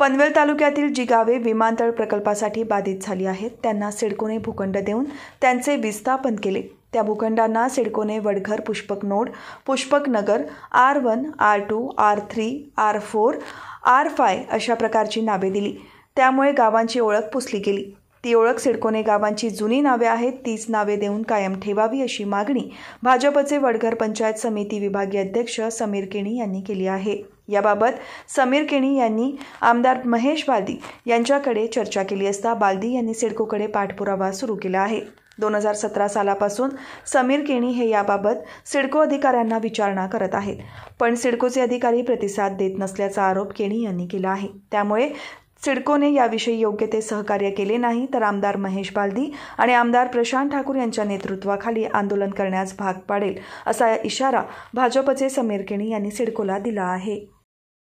पनवेल तालुक्यातील जी गावे विमानतळ प्रकल्पासाठी बाधित झाली आहेत त्यांना सिडकोने भूखंड देऊन त्यांचे विस्थापन केले त्या भूखंडांना सिडकोने Vadghar Pushpak node Pushpak Nagar R one R two R three R four R five अशा प्रकारची नावे दिली त्यामुळे गावांची ओळख पुसली गेली ती ओळख सिडकोने गावांची जुनी नावे आहेत तीच नावे देऊन कायम ठेवावी अशी मागणी भाजपचे वडघर पंचायत समिती विभागीय अध्यक्ष समीर केणी यांनी केली आहे याबाबत समीर केणी यांनी आमदार महेश बालदी यांच्याकडे चर्चा केली असता बालदी यांनी सिडकोकडे पाठपुरावा सुरू केला आहे दोन हजार सतरा सालापासून समीर केणी हे याबाबत सिडको अधिकाऱ्यांना विचारणा करत आहेत पण सिडकोचे अधिकारी प्रतिसाद देत नसल्याचा आरोप केणी यांनी केला आहे त्यामुळे सिडकोने याविषयी योग्य ते सहकार्य केले नाही तर आमदार महेश बालदी आणि आमदार प्रशांत ठाकूर यांच्या नेतृत्वाखाली आंदोलन करण्यास भाग पाडेल असा इशारा भाजपचे समीर केणी यांनी सिडकोला दिला आहे